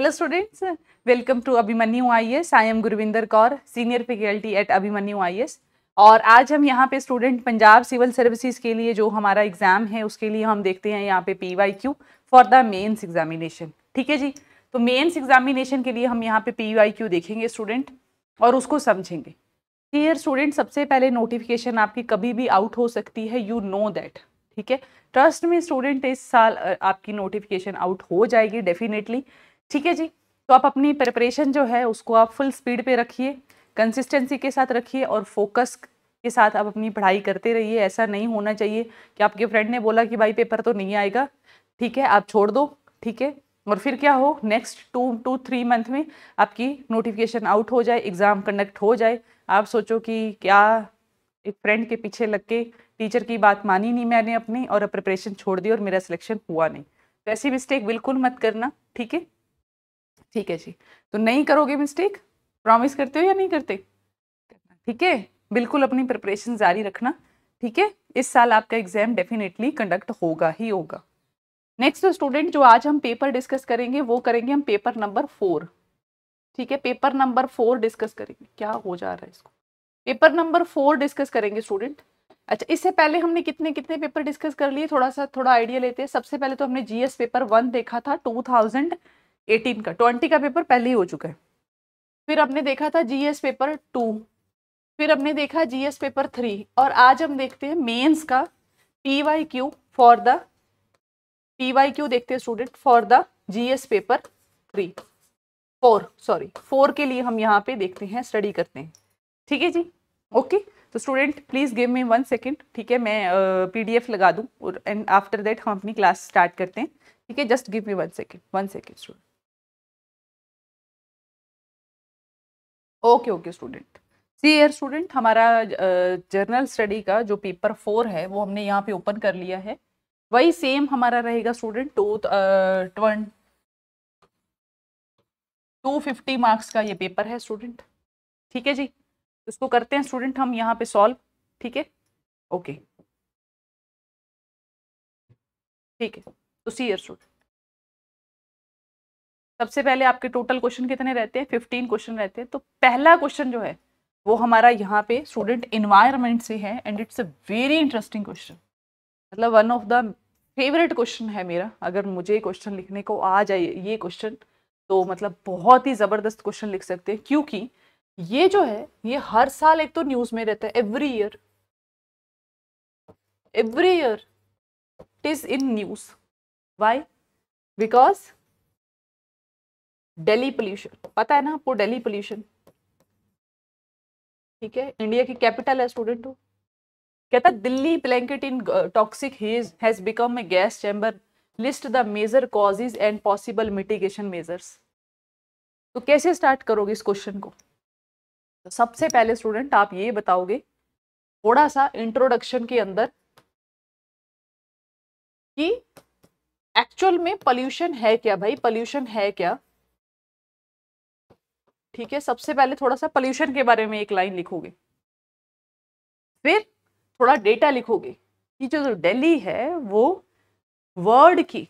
Hello students welcome to Abhimanyu I S I am Gurvinder Kaur senior faculty at Abhimanyu I S और आज हम यहाँ पे स्टूडेंट पंजाब सिविल सर्विसेज के लिए जो हमारा एग्ज़ाम है उसके लिए हम देखते हैं यहाँ पे P Y Q for the mains examination ठीक है जी तो मेन्स एग्जामिनेशन के लिए हम यहाँ पे पी वाई क्यू देखेंगे स्टूडेंट और उसको समझेंगे क्लियर स्टूडेंट सबसे पहले नोटिफिकेशन आपकी कभी भी आउट हो सकती है यू नो दैट ठीक है ट्रस्ट में स्टूडेंट इस साल आपकी नोटिफिकेशन आउट हो जाएगी डेफिनेटली ठीक है जी तो आप अपनी प्रिपरेशन जो है उसको आप फुल स्पीड पे रखिए कंसिस्टेंसी के साथ रखिए और फोकस के साथ आप अपनी पढ़ाई करते रहिए ऐसा नहीं होना चाहिए कि आपके फ्रेंड ने बोला कि भाई पेपर तो नहीं आएगा ठीक है आप छोड़ दो ठीक है और फिर क्या हो next two to three month में आपकी नोटिफिकेशन आउट हो जाए एग्ज़ाम कंडक्ट हो जाए आप सोचो कि क्या एक फ्रेंड के पीछे लग के टीचर की बात मानी नहीं मैंने अपनी और प्रिपरेशन छोड़ दी और मेरा सिलेक्शन हुआ नहीं तो ऐसी मिस्टेक बिल्कुल मत करना ठीक है ठीक है जी तो नहीं करोगे मिस्टेक प्रॉमिस करते हो या नहीं करते ठीक है बिल्कुल अपनी प्रिपरेशन जारी रखना ठीक है इस साल आपका एग्जाम डेफिनेटली कंडक्ट होगा ही होगा नेक्स्ट स्टूडेंट जो आज हम पेपर डिस्कस करेंगे वो करेंगे हम पेपर नंबर फोर ठीक है पेपर नंबर फोर डिस्कस करेंगे क्या हो जा रहा है इसको पेपर नंबर फोर डिस्कस करेंगे स्टूडेंट अच्छा इससे पहले हमने कितने कितने पेपर डिस्कस कर लिए थोड़ा सा थोड़ा आइडिया लेते हैं सबसे पहले तो हमने जीएस पेपर वन देखा था टू थाउजेंड एटीन का ट्वेंटी का पेपर पहले ही हो चुका है फिर हमने देखा था जीएस पेपर टू फिर हमने देखा जीएस पेपर थ्री और आज हम देखते हैं मेंस का T Y Q for the P Y Q देखते हैं student for the GS paper three four sorry four के लिए हम यहाँ पे देखते हैं स्टडी करते हैं ठीक है जी ओके तो student please give me one second ठीक है मैं पीडीएफ uh, लगा दूँ और एंड आफ्टर दैट हम अपनी क्लास स्टार्ट करते हैं ठीक है just give me one second one second student okay okay student see here student हमारा जर्नल स्टडी का जो पेपर फोर है वो हमने यहाँ पे ओपन कर लिया है वही सेम हमारा रहेगा स्टूडेंट टू ट्वन टू फिफ्टी मार्क्स का ये पेपर है स्टूडेंट ठीक है जी इसको करते हैं स्टूडेंट हम यहाँ पे सॉल्व ठीक है ओके ठीक है तो सी एयर स्टूडेंट सबसे पहले आपके टोटल क्वेश्चन कितने रहते हैं फिफ्टीन क्वेश्चन रहते हैं तो पहला क्वेश्चन जो है वो हमारा यहाँ पे स्टूडेंट इन्वायरमेंट से है and it's a very interesting question मतलब one of the favourite question है मेरा अगर मुझे क्वेश्चन लिखने को आ जाए ये क्वेश्चन तो मतलब बहुत ही ज़बरदस्त क्वेश्चन लिख सकते हैं क्योंकि ये जो है ये हर साल एक तो न्यूज़ में रहता है every year every year it is in news why because Delhi pollution पता है ना आपको दिल्ली पोल्यूशन ठीक है इंडिया की कैपिटल है स्टूडेंट हो कहता Delhi blanket in toxic haze has become a gas chamber list the major causes and possible mitigation measures तो कैसे स्टार्ट करोगे इस क्वेश्चन को तो सबसे पहले स्टूडेंट आप ये बताओगे थोड़ा सा इंट्रोडक्शन के अंदर कि एक्चुअल में पोल्यूशन है क्या भाई पोल्यूशन है क्या ठीक है सबसे पहले थोड़ा सा पोल्यूशन के बारे में एक लाइन लिखोगे फिर थोड़ा डेटा लिखोगे कि जो दिल्ली है वो वर्ल्ड की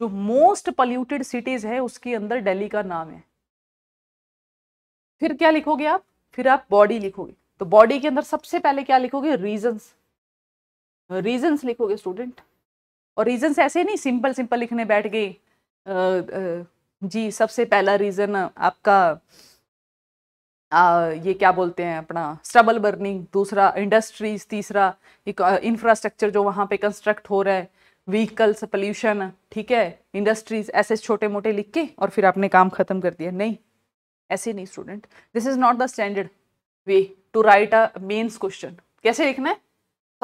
जो मोस्ट पोल्यूटेड सिटीज है उसके अंदर दिल्ली का नाम है फिर क्या लिखोगे आप फिर आप बॉडी लिखोगे तो बॉडी के अंदर सबसे पहले क्या लिखोगे रीजंस रीजंस लिखोगे स्टूडेंट और रीजंस ऐसे नहीं सिंपल सिंपल लिखने बैठ गए जी सबसे पहला रीज़न आपका आ, ये क्या बोलते हैं अपना स्ट्रबल बर्निंग दूसरा इंडस्ट्रीज तीसरा इंफ्रास्ट्रक्चर जो वहाँ पे कंस्ट्रक्ट हो रहा है व्हीकल्स पोल्यूशन ठीक है इंडस्ट्रीज ऐसे छोटे मोटे लिख के और फिर आपने काम ख़त्म कर दिया नहीं ऐसे नहीं student this is not the standard way to write a mains question कैसे लिखना है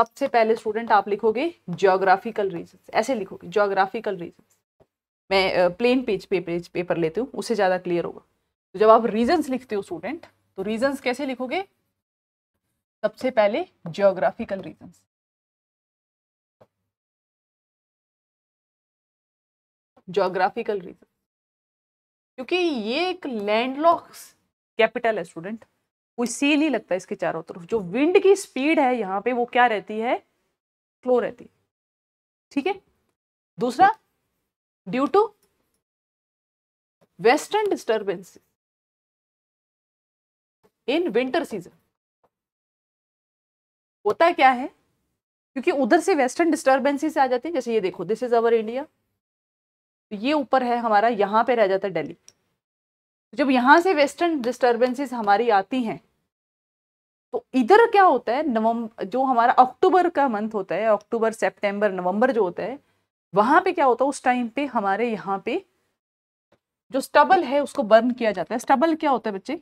सबसे पहले स्टूडेंट आप लिखोगे जोग्राफिकल रीजन ऐसे लिखोगे ज्योग्राफिकल रीजन मैं प्लेन पेज पे पेज पेपर लेती हूँ उससे ज़्यादा क्लियर होगा तो जब आप रीजन्स लिखते हो स्टूडेंट तो रीजन्स कैसे लिखोगे सबसे पहले जियोग्राफिकल रीजन जोग्राफिकल रीजन क्योंकि ये एक लैंडलॉक्स कैपिटल है स्टूडेंट कोई सी नहीं लगता इसके चारों तरफ जो विंड की स्पीड है यहाँ पे वो क्या रहती है स्लो रहती है ठीक है दूसरा due to western disturbances in winter season. होता क्या है क्योंकि उधर से वेस्टर्न डिस्टर्बेंसेस आ जाते हैं जैसे ये देखो दिस इज अवर इंडिया ये ऊपर है हमारा यहाँ पे रह जाता है दिल्ली तो जब यहाँ से वेस्टर्न डिस्टर्बेंसेस हमारी आती हैं तो इधर क्या होता है नवंबर जो हमारा अक्टूबर का मंथ होता है अक्टूबर सितंबर नवंबर जो होता है वहां पे क्या होता है उस टाइम पे हमारे यहाँ पे जो स्टबल है उसको बर्न किया जाता है स्टबल क्या होता है बच्चे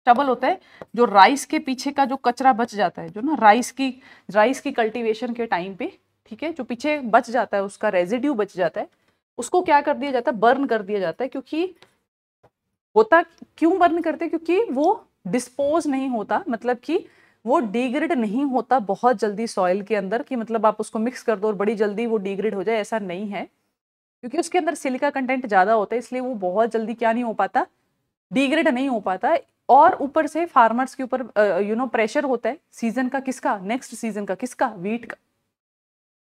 स्टबल होता है जो राइस के पीछे का जो कचरा बच जाता है जो ना राइस की राइस की कल्टीवेशन के टाइम पे ठीक है जो पीछे बच जाता है उसका रेजिड्यू बच जाता है उसको क्या कर दिया जाता है बर्न कर दिया जाता है क्योंकि होता क्यों बर्न करते क्योंकि वो डिस्पोज नहीं होता मतलब कि वो डिग्रेड नहीं होता बहुत जल्दी सॉइल के अंदर कि मतलब आप उसको मिक्स कर दो और बड़ी जल्दी वो डिग्रेड हो जाए ऐसा नहीं है क्योंकि उसके अंदर सिलिका कंटेंट ज़्यादा होता है इसलिए वो बहुत जल्दी क्या नहीं हो पाता डिग्रेड नहीं हो पाता और ऊपर से फार्मर्स के ऊपर यू नो प्रेशर होता है सीजन का किसका नेक्स्ट सीजन का किसका वीट का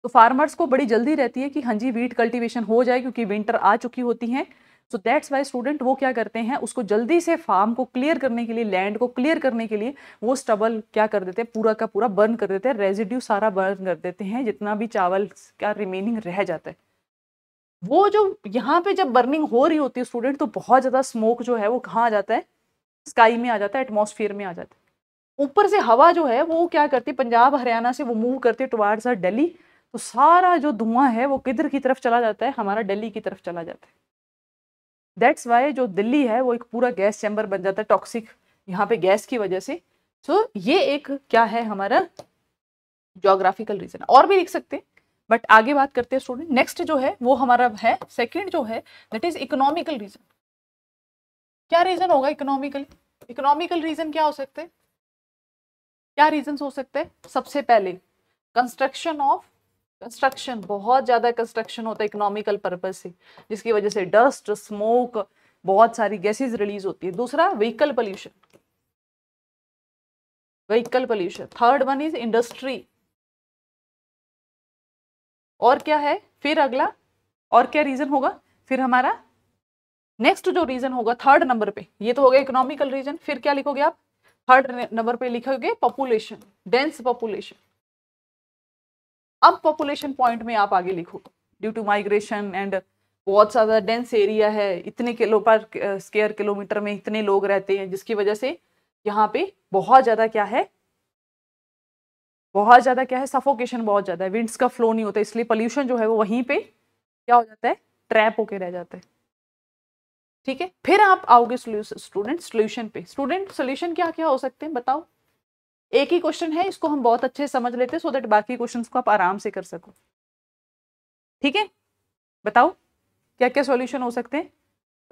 तो फार्मर्स को बड़ी जल्दी रहती है कि हाँ जी वीट कल्टीवेशन हो जाए क्योंकि विंटर आ चुकी होती हैं सो दैट्स वाई स्टूडेंट वो क्या करते हैं उसको जल्दी से फार्म को क्लियर करने के लिए लैंड को क्लियर करने के लिए वो स्टबल क्या कर देते हैं पूरा का पूरा बर्न कर देते हैं रेजिड्यू सारा बर्न कर देते हैं जितना भी चावल का रिमेनिंग रह जाता है वो जो यहाँ पे जब बर्निंग हो रही होती है स्टूडेंट तो बहुत ज़्यादा स्मोक जो है वो कहाँ आ जाता है स्काई में आ जाता है एटमोसफियर में आ जाता है ऊपर से हवा जो है वो क्या करती है पंजाब हरियाणा से वो मूव करती है टुवार्ड्स आर दिल्ली तो सारा जो धुआं है वो किधर की तरफ चला जाता है हमारा दिल्ली की तरफ चला जाता है दैट्स वाई जो दिल्ली है वो एक पूरा गैस चैम्बर बन जाता है टॉक्सिक यहाँ पे गैस की वजह से सो so, ये एक क्या है हमारा जोग्राफिकल रीजन और भी लिख सकते हैं बट आगे बात करते हैं स्टूडेंट नेक्स्ट जो है वो हमारा है सेकेंड जो है दैट इज इकोनॉमिकल रीजन क्या रीजन होगा इकोनॉमिकल इकोनॉमिकल रीजन क्या हो सकते हैं क्या रीजन हो सकते हैं सबसे पहले कंस्ट्रक्शन ऑफ कंस्ट्रक्शन बहुत ज़्यादा कंस्ट्रक्शन होता है इकोनॉमिकल पर्पज से जिसकी वजह से डस्ट स्मोक बहुत सारी गैसेज रिलीज होती है दूसरा vehicle pollution vehicle pollution third one is industry और क्या है फिर अगला और क्या रीजन होगा फिर हमारा नेक्स्ट जो रीजन होगा थर्ड नंबर पे ये तो हो गया इकोनॉमिकल रीजन फिर क्या लिखोगे आप थर्ड नंबर पे लिखोगे पॉपुलेशन डेंस पॉपुलेशन अब पॉपुलेशन पॉइंट में आप आगे लिखो ड्यू टू माइग्रेशन एंड बहुत ज़्यादा डेंस एरिया है इतने किलो पर स्केयर किलोमीटर में इतने लोग रहते हैं जिसकी वजह से यहाँ पे बहुत ज़्यादा क्या है बहुत ज़्यादा क्या है सफोकेशन बहुत ज़्यादा है विंड्स का फ्लो नहीं होता इसलिए पोल्यूशन जो है वो वहीं पे क्या हो जाता है ट्रैप होके रह जाता है ठीक है फिर आप आओगे स्टूडेंट सोल्यूशन पे स्टूडेंट सोल्यूशन क्या क्या हो सकते हैं बताओ एक ही क्वेश्चन है इसको हम बहुत अच्छे से समझ लेते हैं सो देट बाकी क्वेश्चन को आप आराम से कर सको ठीक है बताओ क्या क्या सॉल्यूशन हो सकते हैं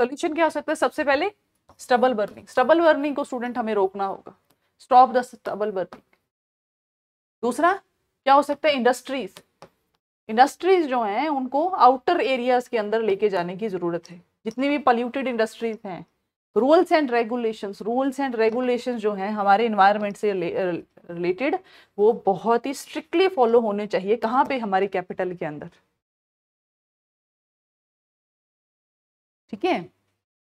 सॉल्यूशन क्या हो सकता है सबसे पहले स्टबल बर्निंग स्टबल बर्निंग को स्टूडेंट हमें रोकना होगा स्टॉप द स्टबल बर्निंग दूसरा क्या हो सकता है इंडस्ट्रीज इंडस्ट्रीज जो हैं उनको आउटर एरियाज के अंदर लेके जाने की ज़रूरत है जितनी भी पॉल्यूटेड इंडस्ट्रीज हैं rules and regulation rules and regulation जो हैं हमारे इन्वायरमेंट से रिलेटेड uh, वो बहुत ही स्ट्रिक्टली फॉलो होने चाहिए कहाँ पे हमारे कैपिटल के अंदर ठीक है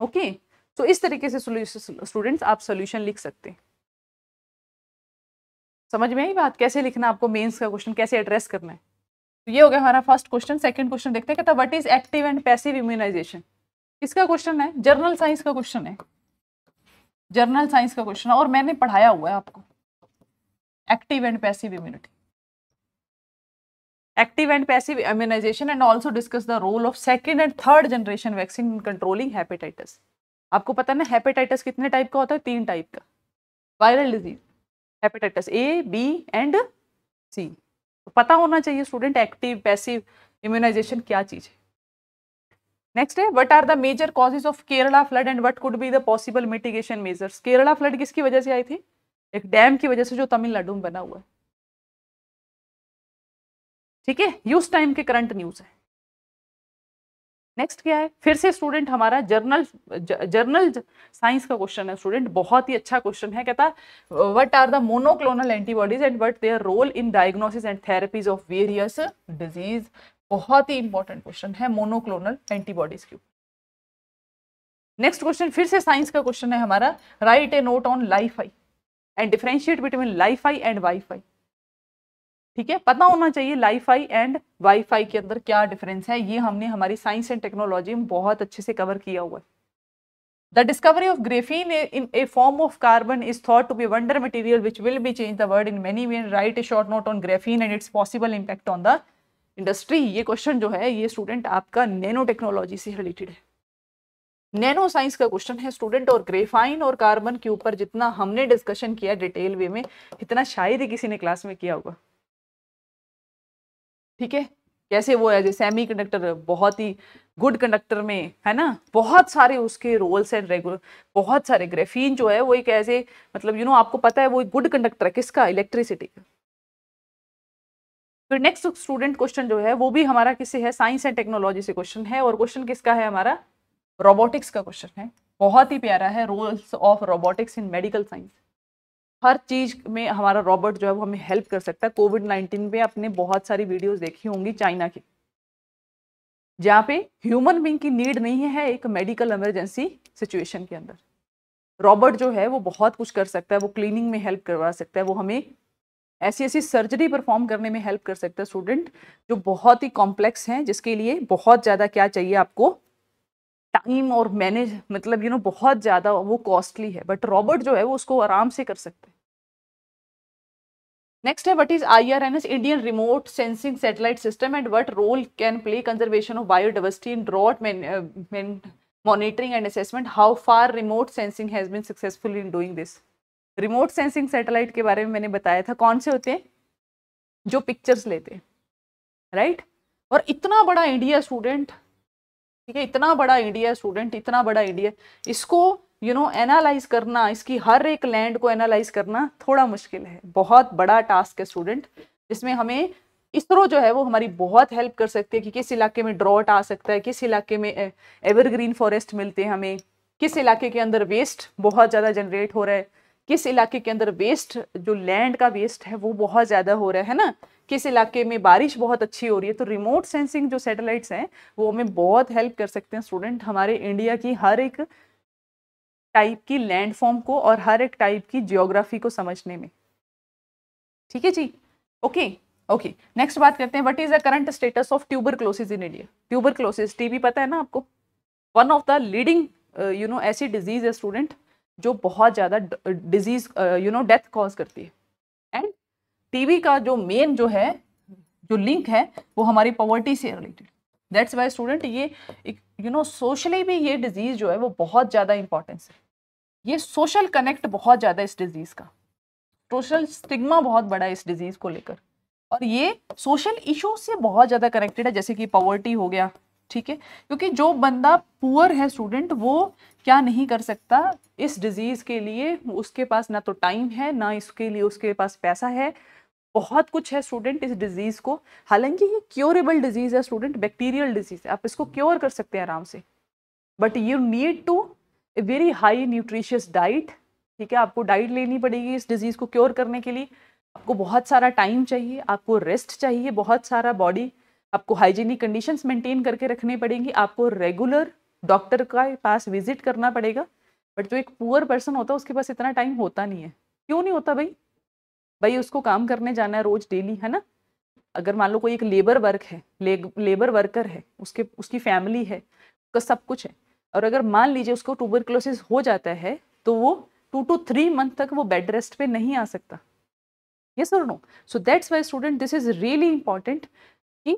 ओके तो इस तरीके से स्टूडेंट्स आप सोल्यूशन लिख सकते हैं समझ में आई बात कैसे लिखना आपको मेंस का क्वेश्चन कैसे एड्रेस करना है तो ये हो गया हमारा फर्स्ट क्वेश्चन सेकंड क्वेश्चन देखते हैं कहता what is active and passive immunization किसका क्वेश्चन है जर्नल साइंस का क्वेश्चन है जर्नल साइंस का क्वेश्चन है और मैंने पढ़ाया हुआ है आपको active and passive immunity active and passive immunization and also discuss the role of second and third generation vaccine in controlling आपको पता ना हेपेटाइटिस कितने टाइप का होता है तीन टाइप का viral disease hepatitis A B and C पता होना चाहिए स्टूडेंट एक्टिव पैसिव इम्यूनाइजेशन क्या चीज़ है नेक्स्ट है what are the major causes of Kerala flood and what could be the possible mitigation measures Kerala flood किसकी वजह से आई थी एक डैम की वजह से जो तमिलनाडु में बना हुआ है ठीक है यूज टाइम के करंट न्यूज है नेक्स्ट क्या है फिर से स्टूडेंट हमारा जर्नल जर्नल साइंस का क्वेश्चन है स्टूडेंट बहुत ही अच्छा क्वेश्चन है कहता what are the monoclonal antibodies and what their role in diagnosis and therapies of various disease बहुत ही इंपॉर्टेंट क्वेश्चन है मोनोक्लोनल एंटीबॉडीज क्यों नेक्स्ट क्वेश्चन फिर से साइंस का क्वेश्चन है हमारा write a note on LiFi and differentiate between LiFi and WiFi ठीक है पता होना चाहिए लाइफ आई एंड वाईफाई के अंदर क्या डिफरेंस है ये हमने हमारी साइंस एंड टेक्नोलॉजी में बहुत अच्छे से कवर किया हुआ है the discovery of graphene in a form of carbon is thought to be wonder material which will be change the world in many way right a short note on graphene and its possible impact on the industry ये question जो है ये student आपका nano technology से related है nano science का question है student और ग्रेफाइन और कार्बन के ऊपर जितना हमने डिस्कशन किया डिटेल वे में इतना शायद ही किसी ने क्लास में किया होगा ठीक है कैसे वो एज ए सेमी कंडक्टर बहुत ही गुड कंडक्टर में है ना बहुत सारे उसके रोल्स एंड रेगुलर बहुत सारे ग्रेफीन जो है वो एक ऐसे मतलब यू you नो know, आपको पता है वो एक गुड कंडक्टर है किसका इलेक्ट्रिसिटी का फिर नेक्स्ट स्टूडेंट क्वेश्चन जो है वो भी हमारा किसी है साइंस एंड टेक्नोलॉजी से क्वेश्चन है और क्वेश्चन किसका है हमारा रोबोटिक्स का क्वेश्चन है बहुत ही प्यारा है roles of robotics in medical science हर चीज़ में हमारा रोबोट जो है वो हमें हेल्प कर सकता है कोविड नाइन्टीन में आपने बहुत सारी वीडियोज देखी होंगी चाइना की जहाँ पे ह्यूमन बींग की नीड नहीं है एक मेडिकल इमरजेंसी सिचुएशन के अंदर रॉबर्ट जो है वो बहुत कुछ कर सकता है वो क्लीनिंग में हेल्प करवा सकता है वो हमें ऐसी ऐसी सर्जरी परफॉर्म करने में हेल्प कर सकता है स्टूडेंट जो बहुत ही कॉम्प्लेक्स हैं जिसके लिए बहुत ज़्यादा क्या चाहिए आपको टाइम और मैनेज मतलब यू you नो know, बहुत ज़्यादा वो कॉस्टली है बट रॉबर्ट जो है वो उसको आराम से कर सकते हैं नेक्स्ट है what is I R N S Indian remote sensing satellite system and what role can play conservation of biodiversity in drought monitoring and assessment how far remote sensing has been successful in doing this remote sensing satellite के बारे में मैंने बताया था कौन से होते हैं जो पिक्चर्स लेते हैं राइट और इतना बड़ा इंडिया स्टूडेंट ठीक है इतना बड़ा इंडिया स्टूडेंट इतना बड़ा इंडिया इसको यू नो एनालाइज करना इसकी हर एक लैंड को एनालाइज करना थोड़ा मुश्किल है बहुत बड़ा टास्क है स्टूडेंट जिसमें हमें इसरो जो है वो हमारी बहुत हेल्प कर सकती है कि किस इलाके में ड्रॉट आ सकता है किस इलाके में एवरग्रीन फॉरेस्ट मिलते हैं हमें किस इलाके के अंदर वेस्ट बहुत ज़्यादा जनरेट हो रहा है किस इलाके के अंदर वेस्ट जो लैंड का वेस्ट है वो बहुत ज़्यादा हो रहा है ना किस इलाके में बारिश बहुत अच्छी हो रही है तो रिमोट सेंसिंग जो सैटेलाइट्स हैं वो हमें बहुत हेल्प कर सकते हैं स्टूडेंट हमारे इंडिया की हर एक टाइप की लैंडफॉर्म को और हर एक टाइप की जियोग्राफी को समझने में ठीक है जी ओके ओके नेक्स्ट बात करते हैं what is the current status of tuberculosis in India tuberculosis TB पता है ना आपको one of the leading you know ऐसी डिजीज है स्टूडेंट जो बहुत ज़्यादा disease you know death cause करती है एंड टीवी का जो मेन जो है जो लिंक है वो हमारी पॉवर्टी से रिलेटेड दैट्स वाई स्टूडेंट ये यू नो सोशली भी ये डिजीज़ जो है वो बहुत ज़्यादा इंपॉर्टेंस है ये सोशल कनेक्ट बहुत ज़्यादा इस डिज़ीज़ का सोशल स्टिग्मा बहुत बड़ा है इस डिज़ीज़ को लेकर और ये सोशल इशू से बहुत ज़्यादा कनेक्टेड है जैसे कि पॉवर्टी हो गया ठीक है क्योंकि जो बंदा पुअर है स्टूडेंट वो क्या नहीं कर सकता इस डिज़ीज़ के लिए उसके पास ना तो टाइम है ना इसके लिए उसके पास पैसा है बहुत कुछ है स्टूडेंट इस डिज़ीज़ को हालांकि ये क्योरेबल डिजीज़ है स्टूडेंट बैक्टीरियल डिजीज़ है आप इसको क्योर कर सकते हैं आराम से but you need to a very high nutritious diet ठीक है आपको डाइट लेनी पड़ेगी इस डिज़ीज़ को क्योर करने के लिए आपको बहुत सारा टाइम चाहिए आपको रेस्ट चाहिए बहुत सारा बॉडी आपको हाइजीनिक कंडीशंस मेंटेन करके रखने पड़ेंगी आपको रेगुलर डॉक्टर का पास विजिट करना पड़ेगा बट जो एक पुअर पर्सन होता है उसके पास इतना टाइम होता नहीं है क्यों नहीं होता भाई भाई उसको काम करने जाना है रोज डेली है ना अगर मान लो कोई एक लेबर वर्क है ले, लेबर वर्कर है उसके उसकी फैमिली है उसका सब कुछ है और अगर मान लीजिए उसको क्लोसिस हो जाता है तो वो टू टू थ्री मंथ तक वो बेड रेस्ट पे नहीं आ सकता ये sir no so that's why student this is really important कि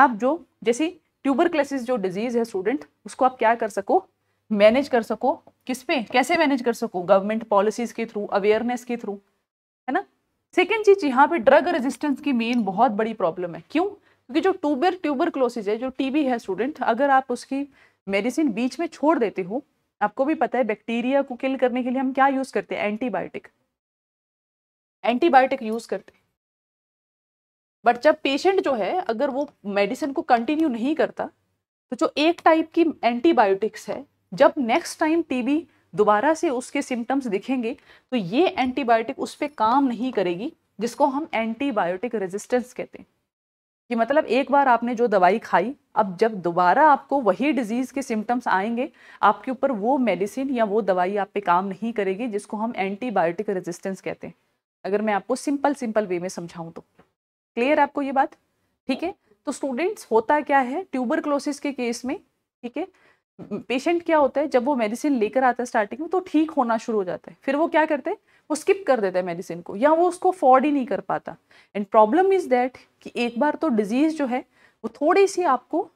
आप जो जैसे ट्यूबर जो डिजीज़ है स्टूडेंट उसको आप क्या कर सको मैनेज कर सको किस पे कैसे मैनेज कर सको गवर्नमेंट पॉलिसीज़ के थ्रू अवेयरनेस के थ्रू है ना सेकेंड चीज़ यहाँ पे ड्रग रेजिस्टेंस की मेन बहुत बड़ी प्रॉब्लम है क्यों क्योंकि जो ट्यूबर ट्यूबर क्लोसिस है जो टीबी है स्टूडेंट अगर आप उसकी मेडिसिन बीच में छोड़ देते हो आपको भी पता है बैक्टीरिया को किल करने के लिए हम क्या यूज़ करते हैं एंटीबायोटिक एंटीबायोटिक यूज़ करते हैं बट जब पेशेंट जो है अगर वो मेडिसिन को कंटिन्यू नहीं करता तो जो एक टाइप की एंटीबायोटिक्स है जब नेक्स्ट टाइम टीबी दोबारा से उसके सिम्टम्स दिखेंगे तो ये एंटीबायोटिक उस पर काम नहीं करेगी जिसको हम एंटीबायोटिक रेजिस्टेंस कहते हैं कि मतलब एक बार आपने जो दवाई खाई अब जब दोबारा आपको वही डिजीज़ के सिम्टम्स आएंगे आपके ऊपर वो मेडिसिन या वो दवाई आप पे काम नहीं करेगी जिसको हम एंटीबायोटिक रेजिस्टेंस कहते हैं अगर मैं आपको सिंपल सिंपल वे में समझाऊँ तो क्लियर आपको ये बात ठीक है तो स्टूडेंट्स होता क्या है ट्यूबर के केस में ठीक है पेशेंट क्या होता है जब वो मेडिसिन लेकर आता है स्टार्टिंग में तो ठीक होना शुरू हो जाता है फिर वो क्या करते हैं वो स्किप कर देता है मेडिसिन को या वो उसको अफोर्ड ही नहीं कर पाता एंड प्रॉब्लम इज़ दैट कि एक बार तो डिजीज़ जो है वो थोड़ी सी आपको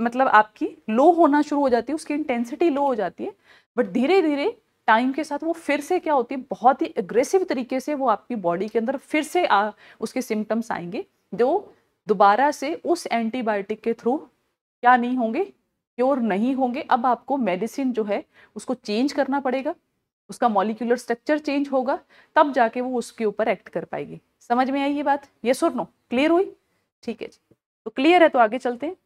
मतलब आपकी लो होना शुरू हो जाती है उसकी इंटेंसिटी लो हो जाती है बट धीरे धीरे टाइम के साथ वो फिर से क्या होती है बहुत ही अग्रेसिव तरीके से वो आपकी बॉडी के अंदर फिर से आ, उसके सिम्टम्स आएंगे जो दोबारा से उस एंटीबायोटिक के थ्रू क्या नहीं होंगे क्योर नहीं होंगे अब आपको मेडिसिन जो है उसको चेंज करना पड़ेगा उसका मॉलिकुलर स्ट्रक्चर चेंज होगा तब जाके वो उसके ऊपर एक्ट कर पाएगी समझ में आई ये बात ये सुन नो क्लियर हुई ठीक है जी तो क्लियर है तो आगे चलते हैं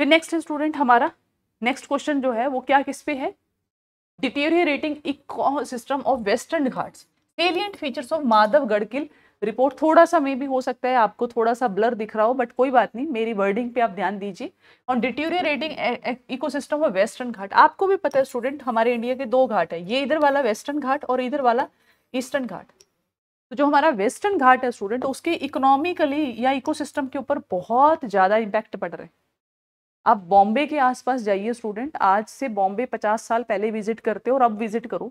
फिर नेक्स्ट है स्टूडेंट हमारा नेक्स्ट क्वेश्चन जो है वो क्या किस पे है डिटेरियरेटिंग eco system of western Ghats एलियंट features of Madhavgarh kill report थोड़ा सा मे भी हो सकता है आपको थोड़ा सा ब्लर दिख रहा हो बट कोई बात नहीं मेरी वर्डिंग पे आप ध्यान दीजिए और eco system of Western Ghat आपको भी पता है स्टूडेंट हमारे इंडिया के दो घाट है ये इधर वाला वेस्टर्न घाट और इधर वाला ईस्टर्न घाट तो जो हमारा वेस्टर्न घाट है स्टूडेंट उसके इकोनॉमिकली या इको के ऊपर बहुत ज़्यादा इम्पैक्ट पड़ रहे हैं आप बॉम्बे के आसपास जाइए स्टूडेंट आज से बॉम्बे पचास साल पहले विजिट करते हो और अब विजिट करो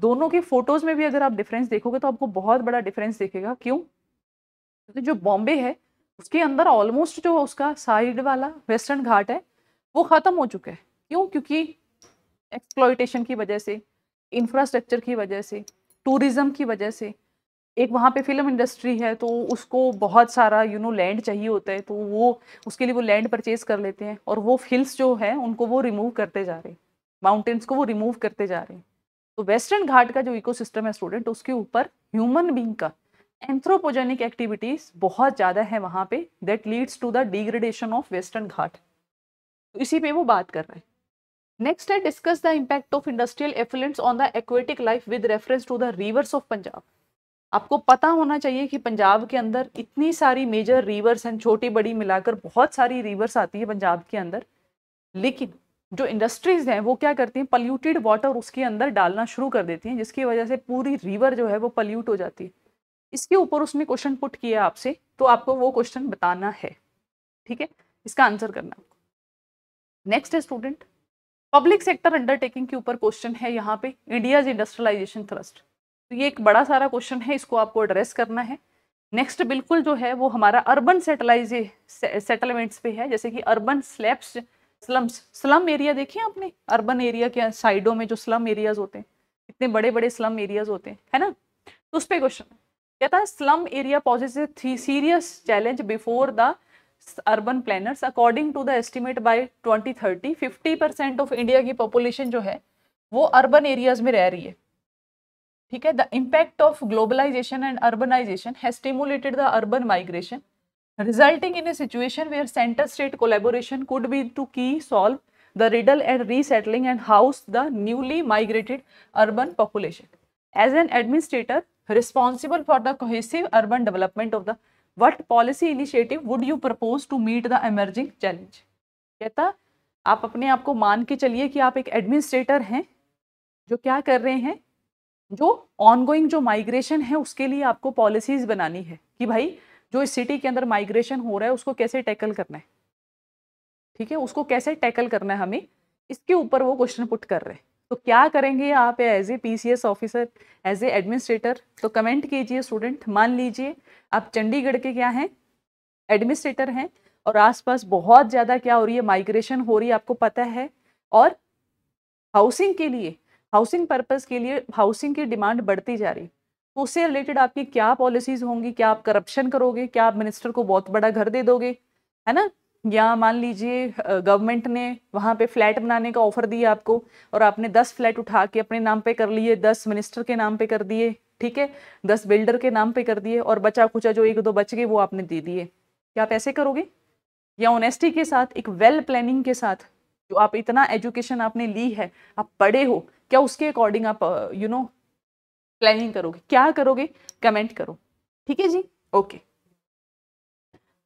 दोनों के फोटोज़ में भी अगर आप डिफरेंस देखोगे तो आपको बहुत बड़ा डिफरेंस देखेगा क्यों क्योंकि जो बॉम्बे है उसके अंदर ऑलमोस्ट जो उसका साइड वाला वेस्टर्न घाट है वो ख़त्म हो चुका है क्यों क्योंकि एक्सप्लोइटेशन की वजह से इंफ्रास्ट्रक्चर की वजह से टूरिज़्म की वजह से एक वहाँ पे फिल्म इंडस्ट्री है तो उसको बहुत सारा यू नो लैंड चाहिए होता है तो वो उसके लिए वो लैंड परचेज कर लेते हैं और वो हिल्स जो है उनको वो रिमूव करते जा रहे हैं माउंटेन्स को वो रिमूव करते जा रहे हैं तो वेस्टर्न घाट का जो इकोसिस्टम है स्टूडेंट उसके ऊपर ह्यूमन बींग का एंथ्रोपोजेनिक एक्टिविटीज बहुत ज़्यादा है वहाँ पे that leads to the degradation of Western Ghat तो इसी पे वो बात कर रहे हैं नेक्स्ट है discuss the impact of industrial effluents on the aquatic life with reference to the rivers of Punjab आपको पता होना चाहिए कि पंजाब के अंदर इतनी सारी मेजर रिवर्स हैं छोटी बड़ी मिलाकर बहुत सारी रिवर्स आती है पंजाब के अंदर लेकिन जो इंडस्ट्रीज़ हैं वो क्या करती हैं पल्यूटेड वाटर उसके अंदर डालना शुरू कर देती हैं जिसकी वजह से पूरी रिवर जो है वो पल्यूट हो जाती है इसके ऊपर उसने क्वेश्चन पुट किया आपसे तो आपको वो क्वेश्चन बताना है ठीक है इसका आंसर करना आपको नेक्स्ट है स्टूडेंट पब्लिक सेक्टर अंडरटेकिंग के ऊपर क्वेश्चन है यहाँ पे इंडियाज इंडस्ट्रियलाइजेशन थ्रस्ट तो ये एक बड़ा सारा क्वेश्चन है इसको आपको एड्रेस करना है नेक्स्ट बिल्कुल जो है वो हमारा अर्बन सेटेलाइज सेटलमेंट्स पे है जैसे कि urban slabs slums slum area देखिए आपने अर्बन एरिया के साइडों में जो स्लम एरियाज होते हैं इतने बड़े बड़े स्लम एरियाज होते हैं है ना तो उस पर क्वेश्चन कहता है slum area poses three serious challenge before the urban planners according to the estimate twenty thirty fifty percent of India की पॉपुलेशन जो है वो अर्बन एरियाज में रह रही है ठीक है the impact of globalization and urbanization has stimulated the urban migration resulting in a situation where centre state collaboration could be to key solve the riddle and resettling and house the newly migrated urban population as an administrator responsible for the cohesive urban development of the what policy initiative would you propose to meet the emerging challenge कहता आप अपने आप को मान के चलिए कि आप एक एडमिनिस्ट्रेटर हैं जो क्या कर रहे हैं जो ऑनगोइंग जो माइग्रेशन है उसके लिए आपको पॉलिसीज बनानी है कि भाई जो इस सिटी के अंदर माइग्रेशन हो रहा है उसको कैसे टैकल करना है ठीक है उसको कैसे टैकल करना है हमें इसके ऊपर वो क्वेश्चन पुट कर रहे हैं तो क्या करेंगे आप as a PCS officer as a administrator तो कमेंट कीजिए स्टूडेंट मान लीजिए आप चंडीगढ़ के क्या हैं एडमिनिस्ट्रेटर हैं और आसपास बहुत ज़्यादा क्या हो रही है माइग्रेशन हो रही है आपको पता है और हाउसिंग के लिए हाउसिंग पर्पज़ के लिए हाउसिंग की डिमांड बढ़ती जा रही तो उससे रिलेटेड आपकी क्या पॉलिसीज़ होंगी क्या आप करप्शन करोगे क्या आप मिनिस्टर को बहुत बड़ा घर दे दोगे है ना या मान लीजिए गवर्नमेंट ने वहाँ पे फ्लैट बनाने का ऑफर दिया आपको और आपने दस फ्लैट उठा के अपने नाम पे कर लिए दस मिनिस्टर के नाम पे कर दिए ठीक है दस बिल्डर के नाम पे कर दिए और बचा कुचा जो एक दो बच गए वो आपने दे दिए क्या आप ऐसे करोगे या ऑनेस्टी के साथ एक वेल well प्लानिंग के साथ जो आप इतना एजुकेशन आपने ली है आप पढ़े हो क्या उसके अकॉर्डिंग आप यू नो प्लानिंग करोगे क्या करोगे कमेंट करो ठीक है जी ओके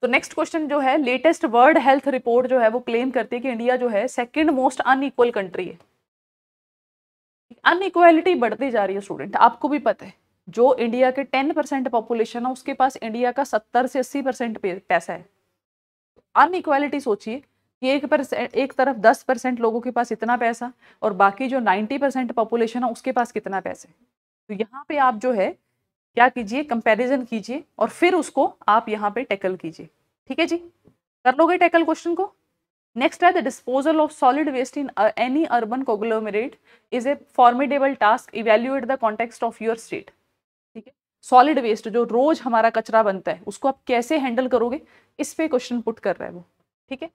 तो नेक्स्ट क्वेश्चन जो है लेटेस्ट वर्ल्ड हेल्थ रिपोर्ट जो है वो क्लेम करती है कि इंडिया जो है सेकंड मोस्ट अनइक्वल कंट्री है अनइक्वलिटी बढ़ती जा रही है स्टूडेंट आपको भी पता है जो इंडिया के टेन परसेंट पॉपुलेशन है उसके पास इंडिया का सत्तर से अस्सी परसेंट पैसा है अनइक्वालिटी सोचिए कि एक परसेंट एक तरफ दस परसेंट लोगों के पास इतना पैसा और बाकी जो नाइन्टी परसेंट पॉपुलेशन है उसके पास कितना पैसे तो यहाँ पे आप जो है क्या कीजिए कंपैरिजन कीजिए और फिर उसको आप यहाँ पे टैकल कीजिए ठीक है जी कर लोगे टैकल क्वेश्चन को नेक्स्ट है the disposal of solid waste in any urban conglomerate is a formidable task evaluate the context of your state ठीक है सॉलिड वेस्ट जो रोज हमारा कचरा बनता है उसको आप कैसे हैंडल करोगे इस पर क्वेश्चन पुट कर रहा है वो ठीक है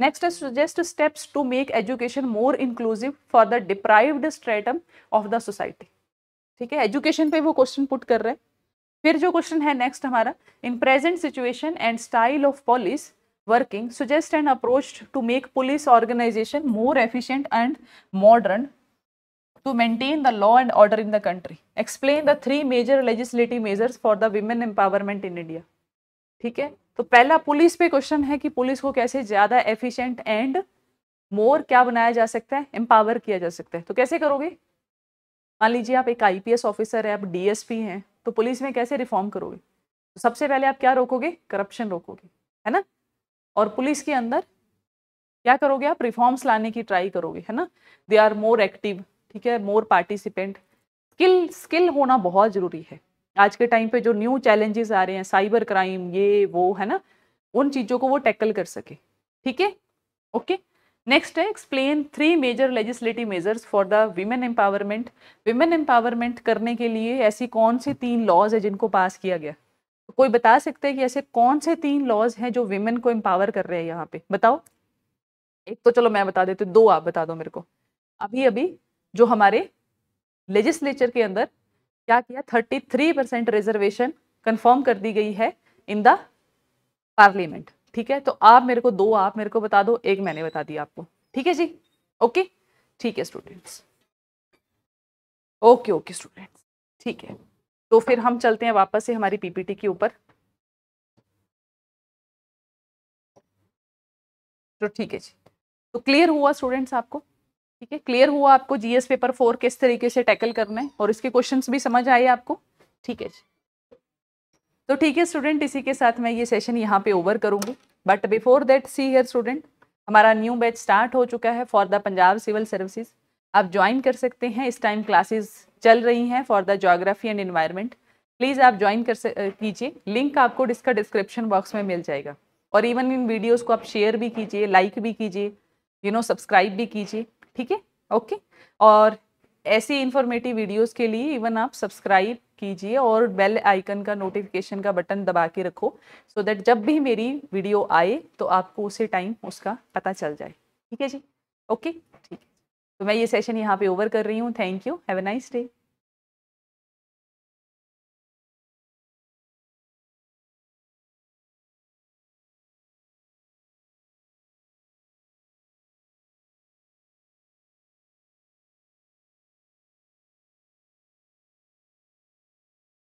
next is suggest steps to make education more inclusive for the deprived stratum of the society ठीक है एजुकेशन पे वो क्वेश्चन पुट कर रहे हैं फिर जो क्वेश्चन है नेक्स्ट हमारा in present situation and style of police working suggest and approach to make police organization more efficient and modern to maintain the law and order in the country explain the three major legislative measures for the women empowerment in India ठीक है तो पहला police पे question है कि police को कैसे ज़्यादा एफिशिएंट एंड मोर क्या बनाया जा सकता है एम्पावर किया जा सकता है तो कैसे करोगे मान लीजिए आप एक आईपीएस ऑफिसर है आप डीएसपी हैं तो पुलिस में कैसे रिफॉर्म करोगे तो सबसे पहले आप क्या रोकोगे करप्शन रोकोगे है ना और पुलिस के अंदर क्या करोगे आप रिफॉर्म्स लाने की ट्राई करोगे है ना दे आर मोर एक्टिव ठीक है मोर पार्टिसिपेंट स्किल स्किल होना बहुत ज़रूरी है आज के टाइम पे जो न्यू चैलेंजेस आ रहे हैं साइबर क्राइम ये वो है ना उन चीज़ों को वो टैकल कर सके ठीक है ओके नेक्स्ट है explain three major legislative measures for the women empowerment women empowerment करने के लिए ऐसी कौन सी तीन लॉज है जिनको पास किया गया तो कोई बता सकते हैं कि ऐसे कौन से तीन लॉज हैं जो वीमेन को एम्पावर कर रहे हैं यहाँ पे बताओ एक तो चलो मैं बता देती हूँ दो आप बता दो मेरे को अभी अभी जो हमारे लेजिस्लेचर के अंदर क्या किया 33 परसेंट रिजर्वेशन कंफर्म कर दी गई है इन द पार्लियामेंट ठीक है तो आप मेरे को दो आप मेरे को बता दो एक मैंने बता दिया आपको ठीक है जी ओके ठीक है स्टूडेंट्स ओके ओके स्टूडेंट्स ठीक है तो फिर हम चलते हैं वापस से हमारी पीपीटी के ऊपर तो ठीक है जी तो क्लियर हुआ स्टूडेंट्स आपको ठीक है क्लियर हुआ आपको जीएस पेपर फोर किस तरीके से टैकल करना है और इसके क्वेश्चन भी समझ आए आपको ठीक है तो ठीक है स्टूडेंट इसी के साथ मैं ये सेशन यहाँ पे ओवर करूँगी but before that see here student हमारा न्यू बैच स्टार्ट हो चुका है for the Punjab civil services आप ज्वाइन कर सकते हैं इस टाइम क्लासेस चल रही हैं for the geography and environment please आप ज्वाइन कर कीजिए लिंक आपको इसका डिस्क्रिप्शन बॉक्स में मिल जाएगा और इवन इन वीडियोज़ को आप शेयर भी कीजिए लाइक भी कीजिए यू नो सब्सक्राइब भी कीजिए ठीक है ओके और ऐसी इन्फॉर्मेटिव वीडियोस के लिए इवन आप सब्सक्राइब कीजिए और बेल आइकन का नोटिफिकेशन का बटन दबा के रखो सो so दैट जब भी मेरी वीडियो आए तो आपको उसे टाइम उसका पता चल जाए ठीक है जी ओके ठीक है तो मैं ये सेशन यहाँ पे ओवर कर रही हूँ thank you have a nice day